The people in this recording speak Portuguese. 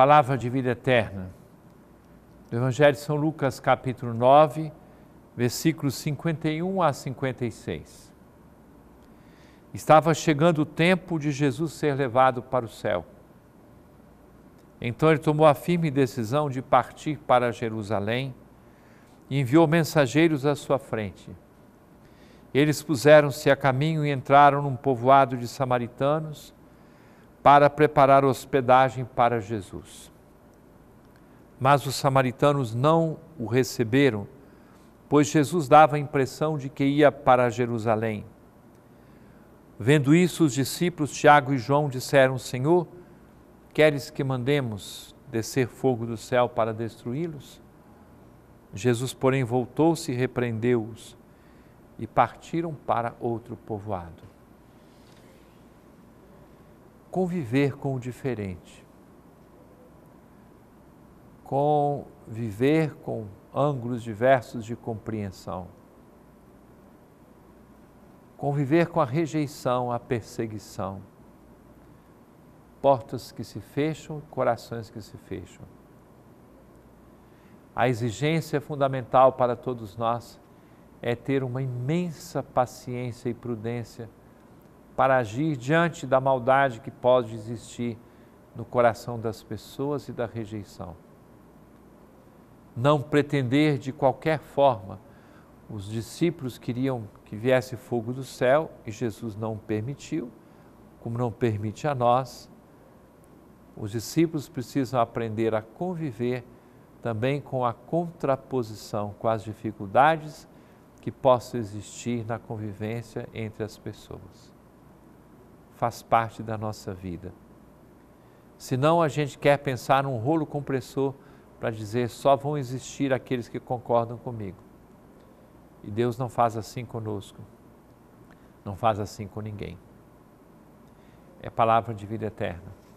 Palavra de vida eterna. Do Evangelho de São Lucas, capítulo 9, versículos 51 a 56. Estava chegando o tempo de Jesus ser levado para o céu. Então ele tomou a firme decisão de partir para Jerusalém e enviou mensageiros à sua frente. Eles puseram-se a caminho e entraram num povoado de samaritanos para preparar hospedagem para Jesus. Mas os samaritanos não o receberam, pois Jesus dava a impressão de que ia para Jerusalém. Vendo isso, os discípulos Tiago e João disseram: Senhor, queres que mandemos descer fogo do céu para destruí-los? Jesus, porém, voltou-se e repreendeu-os e partiram para outro povoado conviver com o diferente, conviver com ângulos diversos de compreensão, conviver com a rejeição, a perseguição, portas que se fecham, corações que se fecham. A exigência fundamental para todos nós é ter uma imensa paciência e prudência para agir diante da maldade que pode existir no coração das pessoas e da rejeição. Não pretender de qualquer forma. Os discípulos queriam que viesse fogo do céu e Jesus não permitiu, como não permite a nós. Os discípulos precisam aprender a conviver também com a contraposição, com as dificuldades que possam existir na convivência entre as pessoas faz parte da nossa vida. Senão a gente quer pensar num rolo compressor para dizer só vão existir aqueles que concordam comigo. E Deus não faz assim conosco, não faz assim com ninguém. É palavra de vida eterna.